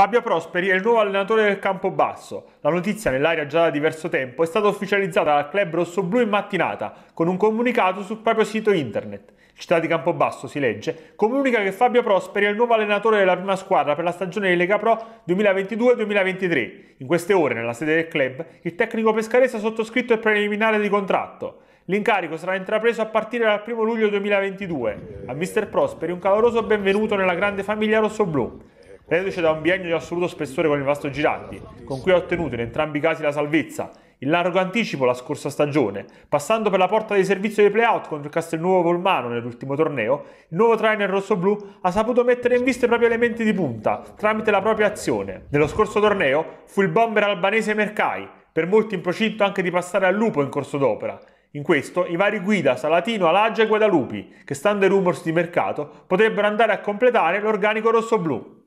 Fabio Prosperi è il nuovo allenatore del Campobasso. La notizia, nell'aria già da diverso tempo, è stata ufficializzata dal club rossoblù in mattinata con un comunicato sul proprio sito internet. Città di Campobasso si legge, comunica che Fabio Prosperi è il nuovo allenatore della prima squadra per la stagione di Lega Pro 2022-2023. In queste ore, nella sede del club, il tecnico pescarese ha sottoscritto il preliminare di contratto. L'incarico sarà intrapreso a partire dal 1 luglio 2022. A Mr. Prosperi un caloroso benvenuto nella grande famiglia rossoblù reduce da un biennio di assoluto spessore con il vasto Girardi, con cui ha ottenuto in entrambi i casi la salvezza, il largo anticipo la scorsa stagione, passando per la porta di servizio dei playout contro il Castelnuovo Volmano nell'ultimo torneo, il nuovo trainer rosso ha saputo mettere in vista i propri elementi di punta tramite la propria azione. Nello scorso torneo fu il bomber albanese Mercai, per molti in procinto anche di passare al Lupo in corso d'opera, in questo i vari guida Salatino, Alagia e Guadalupi, che stando ai rumors di mercato potrebbero andare a completare l'organico rosso-blu.